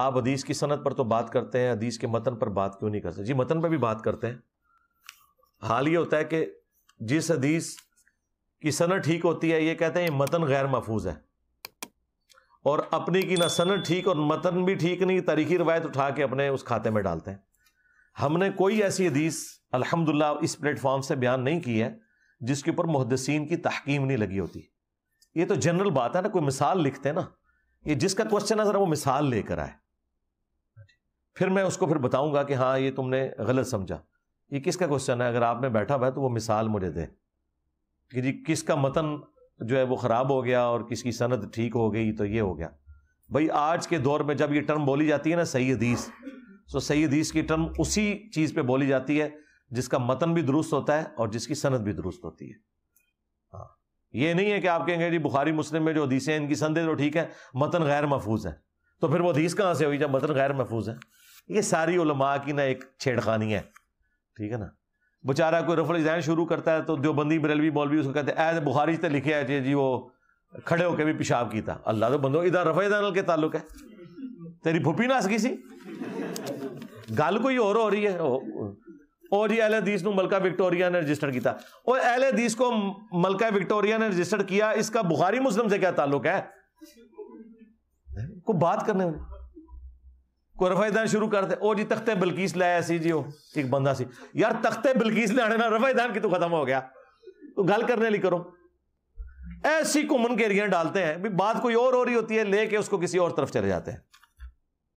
आप हदीस की सनत पर तो बात करते हैं अदीस के मतन पर बात क्यों नहीं करते जी मतन पर भी बात करते हैं हाल ये होता है कि जिस हदीस की सनत ठीक होती है ये कहते हैं मतन गैर महफूज है और अपनी की ना सनत ठीक और मतन भी ठीक नहीं तारीखी रवायत उठा के अपने उस खाते में डालते हैं हमने कोई ऐसी हदीस अल्हम्दुलिल्लाह इस प्लेटफॉर्म से बयान नहीं की है जिसके ऊपर मुहदसिन की तहकीम नहीं लगी होती ये तो जनरल बात है ना कोई मिसाल लिखते हैं ना ये जिसका क्वेश्चन है जरा वो मिसाल लेकर आए फिर मैं उसको फिर बताऊंगा कि हाँ ये तुमने गलत समझा ये किसका क्वेश्चन है अगर आप में बैठा हुआ है तो वो मिसाल मुझे दे कि जी किसका मतन जो है वो ख़राब हो गया और किसकी सनत ठीक हो गई तो ये हो गया भाई आज के दौर में जब ये टर्म बोली जाती है ना सही हदीस तो सही हदीस की टर्म उसी चीज़ पर बोली जाती है जिसका मतन भी दुरुस्त होता है और जिसकी सनत भी दुरुस्त होती है हाँ ये नहीं है कि आप कहेंगे जी बुखारी मुस्लिम में जो हदीसें हैं इनकी सनदें तो ठीक है मतन गैर महफूज है तो फिर वो हदीस कहाँ से हुई जब मतन गैर महफूज है ये सारी उलमा की ना एक छेड़खानी है ठीक है ना बेचारा कोई रफल एग्जाम शुरू करता है तो देवबंदी बरेलवी मौलवी उसको कहते हैं एज बुखारी से लिखे है जी वो खड़े होकर भी पेशाब की था अल्लाह तो बंदो इधर रफा इधर के ताल्लुक है तेरी फुपी ना सकी सी गल कोई और हो रही है और जी अहल हदीस को मलका विक्टोरिया ने रजिस्टर किया और अहल हदीस को मलका विक्टोरिया ने रजिस्टर किया इसका बुखारी मुस्लिम से क्या ताल्लुक है को बात करने में कोई रफाईदान शुरू करते जी तख्ते बिलकीस लाया सी जी एक बंदा सी यार तख्ते बिलकीस लाने ना रफाईदान की तो खत्म हो गया तो गल करने ली करो ऐसी घूमन के एरिया डालते हैं बात कोई और हो रही होती है लेके उसको किसी और तरफ चले जाते हैं